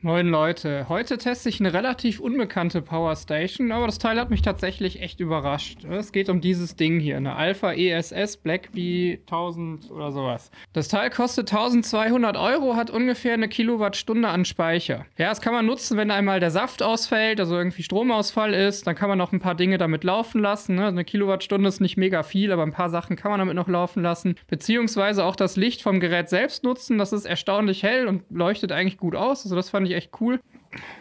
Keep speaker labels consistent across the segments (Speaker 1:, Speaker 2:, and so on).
Speaker 1: Moin Leute, heute teste ich eine relativ unbekannte Power Station, aber das Teil hat mich tatsächlich echt überrascht. Es geht um dieses Ding hier, eine Alpha ESS Blackbee 1000 oder sowas. Das Teil kostet 1200 Euro, hat ungefähr eine Kilowattstunde an Speicher. Ja, das kann man nutzen, wenn einmal der Saft ausfällt, also irgendwie Stromausfall ist, dann kann man noch ein paar Dinge damit laufen lassen. Also eine Kilowattstunde ist nicht mega viel, aber ein paar Sachen kann man damit noch laufen lassen. Beziehungsweise auch das Licht vom Gerät selbst nutzen, das ist erstaunlich hell und leuchtet eigentlich gut aus, also das fand ich ich echt cool.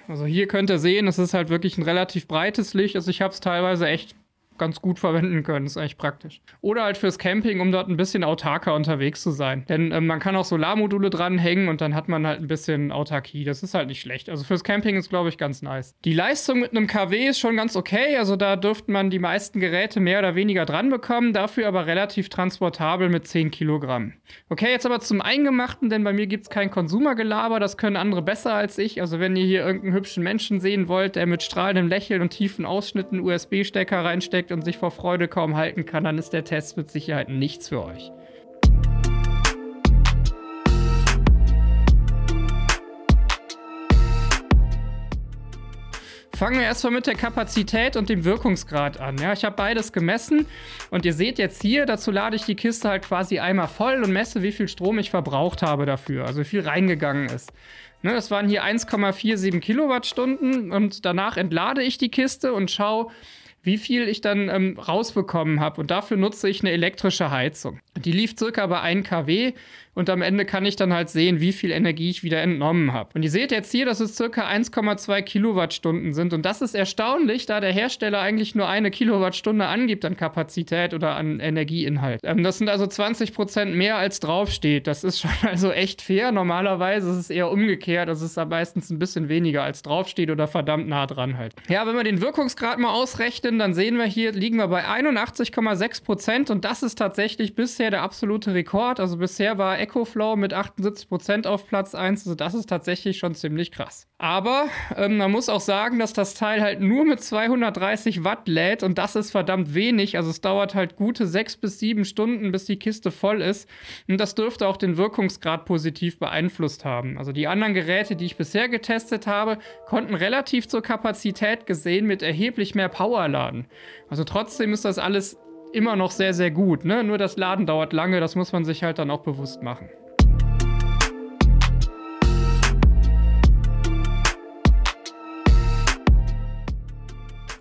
Speaker 1: Also hier könnt ihr sehen, es ist halt wirklich ein relativ breites Licht. Also ich habe es teilweise echt ganz gut verwenden können. Das ist eigentlich praktisch. Oder halt fürs Camping, um dort ein bisschen autarker unterwegs zu sein. Denn ähm, man kann auch Solarmodule dranhängen und dann hat man halt ein bisschen Autarkie. Das ist halt nicht schlecht. Also fürs Camping ist, glaube ich, ganz nice. Die Leistung mit einem KW ist schon ganz okay. Also da dürfte man die meisten Geräte mehr oder weniger dran bekommen. Dafür aber relativ transportabel mit 10 Kilogramm. Okay, jetzt aber zum Eingemachten, denn bei mir gibt es kein Konsumergelaber. Das können andere besser als ich. Also wenn ihr hier irgendeinen hübschen Menschen sehen wollt, der mit strahlendem Lächeln und tiefen Ausschnitten USB-Stecker reinsteckt, schlägt und sich vor Freude kaum halten kann, dann ist der Test mit Sicherheit nichts für euch. Fangen wir erstmal mit der Kapazität und dem Wirkungsgrad an. Ja, ich habe beides gemessen und ihr seht jetzt hier, dazu lade ich die Kiste halt quasi einmal voll und messe, wie viel Strom ich verbraucht habe dafür, also wie viel reingegangen ist. Ne, das waren hier 1,47 Kilowattstunden und danach entlade ich die Kiste und schaue, wie viel ich dann ähm, rausbekommen habe. Und dafür nutze ich eine elektrische Heizung. Die lief circa bei 1 kW und am Ende kann ich dann halt sehen, wie viel Energie ich wieder entnommen habe. Und ihr seht jetzt hier, dass es circa 1,2 Kilowattstunden sind. Und das ist erstaunlich, da der Hersteller eigentlich nur eine Kilowattstunde angibt an Kapazität oder an Energieinhalt. Ähm, das sind also 20 Prozent mehr als draufsteht. Das ist schon also echt fair. Normalerweise ist es eher umgekehrt. Das also ist da meistens ein bisschen weniger als draufsteht oder verdammt nah dran halt. Ja, wenn man den Wirkungsgrad mal ausrechnen, drin, dann sehen wir hier, liegen wir bei 81,6 Prozent und das ist tatsächlich bisher der absolute Rekord. Also bisher war EcoFlow mit 78 Prozent auf Platz 1, also das ist tatsächlich schon ziemlich krass. Aber ähm, man muss auch sagen, dass das Teil halt nur mit 230 Watt lädt und das ist verdammt wenig. Also es dauert halt gute sechs bis sieben Stunden, bis die Kiste voll ist. Und das dürfte auch den Wirkungsgrad positiv beeinflusst haben. Also die anderen Geräte, die ich bisher getestet habe, konnten relativ zur Kapazität gesehen mit erheblich mehr Power laden. Also trotzdem ist das alles immer noch sehr, sehr gut. Ne? Nur das Laden dauert lange, das muss man sich halt dann auch bewusst machen.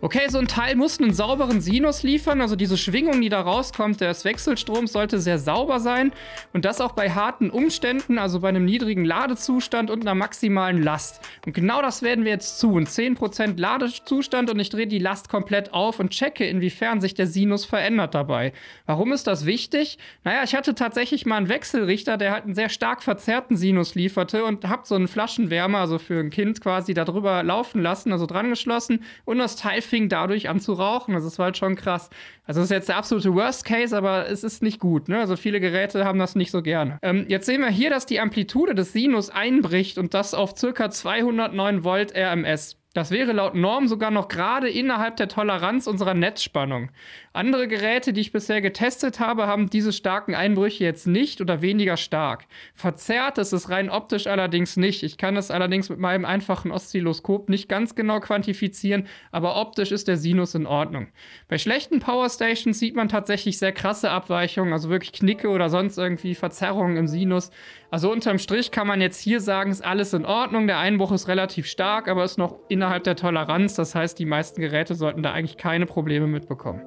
Speaker 1: Okay, so ein Teil muss einen sauberen Sinus liefern, also diese Schwingung, die da rauskommt, des Wechselstroms sollte sehr sauber sein und das auch bei harten Umständen, also bei einem niedrigen Ladezustand und einer maximalen Last. Und genau das werden wir jetzt tun. 10% Ladezustand und ich drehe die Last komplett auf und checke, inwiefern sich der Sinus verändert dabei. Warum ist das wichtig? Naja, ich hatte tatsächlich mal einen Wechselrichter, der halt einen sehr stark verzerrten Sinus lieferte und habe so einen Flaschenwärmer, also für ein Kind quasi, darüber laufen lassen, also dran geschlossen und das Teil fing fing dadurch an zu rauchen. Also es halt schon krass. Also das ist jetzt der absolute Worst Case, aber es ist nicht gut. Ne? Also viele Geräte haben das nicht so gerne. Ähm, jetzt sehen wir hier, dass die Amplitude des Sinus einbricht und das auf circa 209 Volt RMS. Das wäre laut Norm sogar noch gerade innerhalb der Toleranz unserer Netzspannung. Andere Geräte, die ich bisher getestet habe, haben diese starken Einbrüche jetzt nicht oder weniger stark. Verzerrt ist es rein optisch allerdings nicht. Ich kann es allerdings mit meinem einfachen Oszilloskop nicht ganz genau quantifizieren, aber optisch ist der Sinus in Ordnung. Bei schlechten Powerstations sieht man tatsächlich sehr krasse Abweichungen, also wirklich Knicke oder sonst irgendwie Verzerrungen im Sinus. Also unterm Strich kann man jetzt hier sagen, ist alles in Ordnung. Der Einbruch ist relativ stark, aber ist noch innerhalb der Toleranz. Das heißt, die meisten Geräte sollten da eigentlich keine Probleme mitbekommen.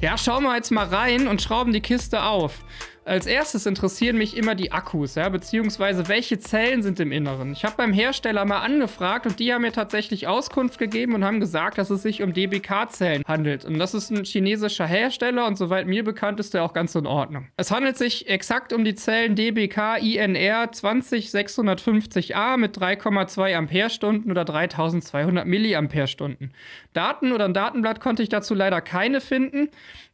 Speaker 1: Ja, schauen wir jetzt mal rein und schrauben die Kiste auf. Als erstes interessieren mich immer die Akkus, ja, beziehungsweise welche Zellen sind im Inneren. Ich habe beim Hersteller mal angefragt und die haben mir tatsächlich Auskunft gegeben und haben gesagt, dass es sich um DBK-Zellen handelt. Und das ist ein chinesischer Hersteller und soweit mir bekannt ist der auch ganz in Ordnung. Es handelt sich exakt um die Zellen DBK INR 20650A mit 3,2 Amperestunden oder 3200 Milliamperestunden. Daten oder ein Datenblatt konnte ich dazu leider keine finden,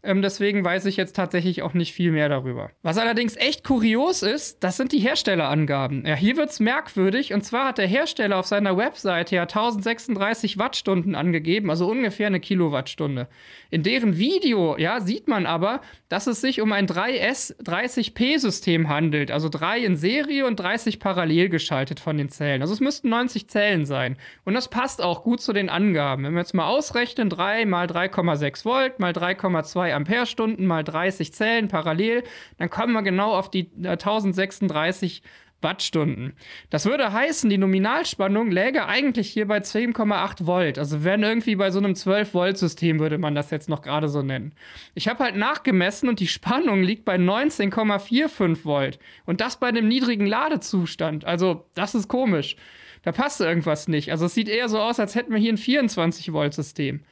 Speaker 1: ähm, deswegen weiß ich jetzt tatsächlich auch nicht viel mehr darüber. Was allerdings echt kurios ist, das sind die Herstellerangaben. Ja, hier wird's merkwürdig. Und zwar hat der Hersteller auf seiner Webseite ja 1036 Wattstunden angegeben, also ungefähr eine Kilowattstunde. In deren Video, ja, sieht man aber, dass es sich um ein 3S 30P System handelt. Also drei in Serie und 30 parallel geschaltet von den Zellen. Also es müssten 90 Zellen sein. Und das passt auch gut zu den Angaben. Wenn wir jetzt mal ausrechnen, 3 mal 3,6 Volt mal 3,2 Amperestunden mal 30 Zellen parallel, dann kommen wir genau auf die 1036 äh, Wattstunden. Das würde heißen, die Nominalspannung läge eigentlich hier bei 10,8 Volt. Also wenn irgendwie bei so einem 12 Volt System würde man das jetzt noch gerade so nennen. Ich habe halt nachgemessen und die Spannung liegt bei 19,45 Volt und das bei einem niedrigen Ladezustand. Also das ist komisch. Da passt irgendwas nicht. Also es sieht eher so aus, als hätten wir hier ein 24 Volt System.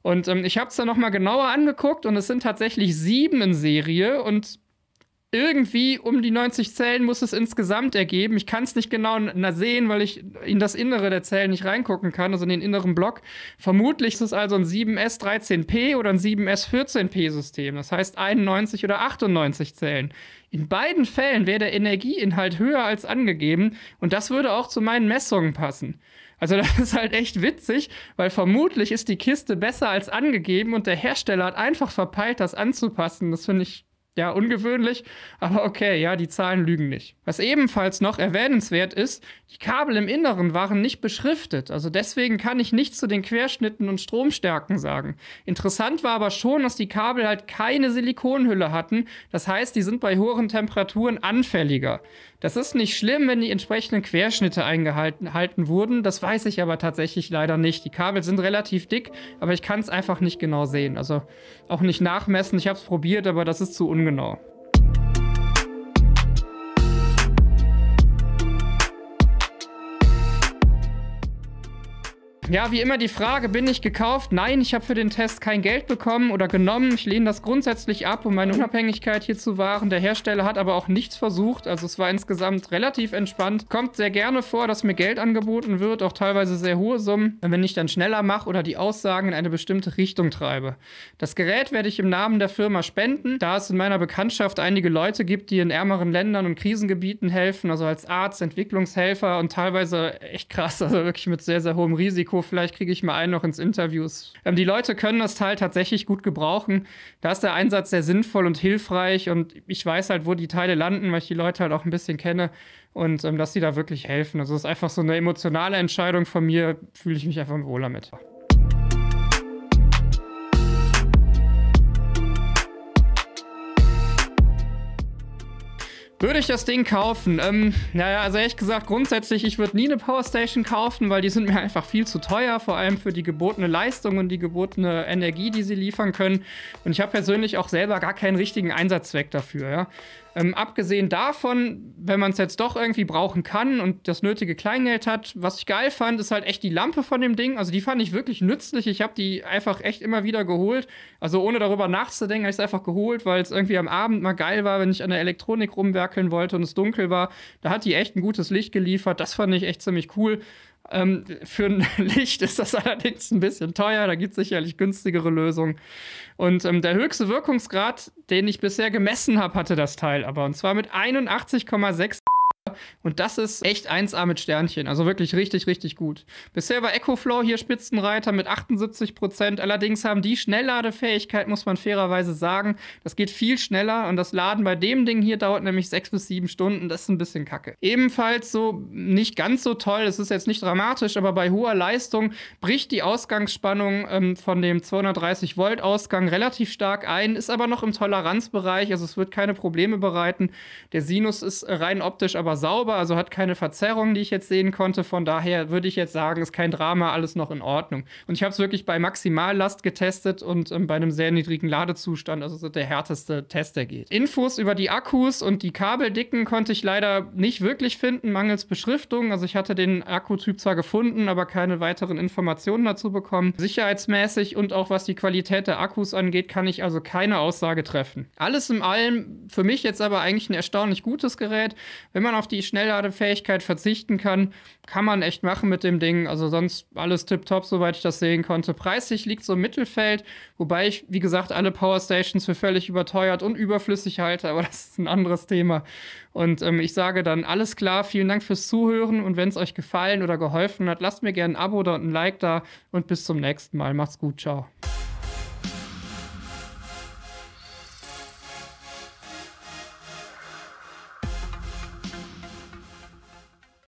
Speaker 1: Und ähm, ich habe es dann noch mal genauer angeguckt und es sind tatsächlich sieben in Serie und irgendwie um die 90 Zellen muss es insgesamt ergeben. Ich kann es nicht genau sehen, weil ich in das Innere der Zellen nicht reingucken kann, also in den inneren Block. Vermutlich ist es also ein 7S13P oder ein 7S14P-System, das heißt 91 oder 98 Zellen. In beiden Fällen wäre der Energieinhalt höher als angegeben und das würde auch zu meinen Messungen passen. Also das ist halt echt witzig, weil vermutlich ist die Kiste besser als angegeben und der Hersteller hat einfach verpeilt, das anzupassen. Das finde ich ja, ungewöhnlich, aber okay, ja, die Zahlen lügen nicht. Was ebenfalls noch erwähnenswert ist, die Kabel im Inneren waren nicht beschriftet, also deswegen kann ich nichts zu den Querschnitten und Stromstärken sagen. Interessant war aber schon, dass die Kabel halt keine Silikonhülle hatten, das heißt, die sind bei hohen Temperaturen anfälliger. Das ist nicht schlimm, wenn die entsprechenden Querschnitte eingehalten wurden. Das weiß ich aber tatsächlich leider nicht. Die Kabel sind relativ dick, aber ich kann es einfach nicht genau sehen. Also auch nicht nachmessen. Ich habe es probiert, aber das ist zu ungenau. Ja, wie immer die Frage, bin ich gekauft? Nein, ich habe für den Test kein Geld bekommen oder genommen. Ich lehne das grundsätzlich ab, um meine Unabhängigkeit hier zu wahren. Der Hersteller hat aber auch nichts versucht. Also es war insgesamt relativ entspannt. Kommt sehr gerne vor, dass mir Geld angeboten wird, auch teilweise sehr hohe Summen, wenn ich dann schneller mache oder die Aussagen in eine bestimmte Richtung treibe. Das Gerät werde ich im Namen der Firma spenden, da es in meiner Bekanntschaft einige Leute gibt, die in ärmeren Ländern und Krisengebieten helfen, also als Arzt, Entwicklungshelfer und teilweise echt krass, also wirklich mit sehr, sehr hohem Risiko vielleicht kriege ich mal einen noch ins Interview. Ähm, die Leute können das Teil tatsächlich gut gebrauchen. Da ist der Einsatz sehr sinnvoll und hilfreich und ich weiß halt, wo die Teile landen, weil ich die Leute halt auch ein bisschen kenne und ähm, dass sie da wirklich helfen. Also es ist einfach so eine emotionale Entscheidung von mir, fühle ich mich einfach wohl damit. Würde ich das Ding kaufen? Ähm, naja, also ehrlich gesagt, grundsätzlich, ich würde nie eine Powerstation kaufen, weil die sind mir einfach viel zu teuer, vor allem für die gebotene Leistung und die gebotene Energie, die sie liefern können. Und ich habe persönlich auch selber gar keinen richtigen Einsatzzweck dafür, ja. Ähm, abgesehen davon, wenn man es jetzt doch irgendwie brauchen kann und das nötige Kleingeld hat, was ich geil fand, ist halt echt die Lampe von dem Ding. Also die fand ich wirklich nützlich. Ich habe die einfach echt immer wieder geholt. Also ohne darüber nachzudenken, habe ich es einfach geholt, weil es irgendwie am Abend mal geil war, wenn ich an der Elektronik rumwerkeln wollte und es dunkel war. Da hat die echt ein gutes Licht geliefert. Das fand ich echt ziemlich cool. Ähm, für ein Licht ist das allerdings ein bisschen teuer, da gibt es sicherlich günstigere Lösungen. Und ähm, der höchste Wirkungsgrad, den ich bisher gemessen habe, hatte das Teil aber. Und zwar mit 81,6 und das ist echt 1A mit Sternchen. Also wirklich richtig, richtig gut. Bisher war EcoFlow hier Spitzenreiter mit 78 Prozent. Allerdings haben die Schnellladefähigkeit, muss man fairerweise sagen. Das geht viel schneller und das Laden bei dem Ding hier dauert nämlich 6 bis sieben Stunden. Das ist ein bisschen kacke. Ebenfalls so nicht ganz so toll. Es ist jetzt nicht dramatisch, aber bei hoher Leistung bricht die Ausgangsspannung ähm, von dem 230 Volt Ausgang relativ stark ein, ist aber noch im Toleranzbereich. Also es wird keine Probleme bereiten. Der Sinus ist rein optisch aber sauber sauber, also hat keine Verzerrungen, die ich jetzt sehen konnte. Von daher würde ich jetzt sagen, ist kein Drama, alles noch in Ordnung. Und ich habe es wirklich bei Maximallast getestet und ähm, bei einem sehr niedrigen Ladezustand, also der härteste Test, der geht. Infos über die Akkus und die Kabeldicken konnte ich leider nicht wirklich finden, mangels Beschriftung. Also ich hatte den Akkutyp zwar gefunden, aber keine weiteren Informationen dazu bekommen. Sicherheitsmäßig und auch was die Qualität der Akkus angeht, kann ich also keine Aussage treffen. Alles in allem für mich jetzt aber eigentlich ein erstaunlich gutes Gerät. Wenn man auf die die Schnellladefähigkeit verzichten kann, kann man echt machen mit dem Ding. Also sonst alles tipptopp, soweit ich das sehen konnte. Preislich liegt so im Mittelfeld, wobei ich, wie gesagt, alle Powerstations für völlig überteuert und überflüssig halte, aber das ist ein anderes Thema. Und ähm, ich sage dann alles klar, vielen Dank fürs Zuhören und wenn es euch gefallen oder geholfen hat, lasst mir gerne ein Abo oder ein Like da und bis zum nächsten Mal. Macht's gut, ciao.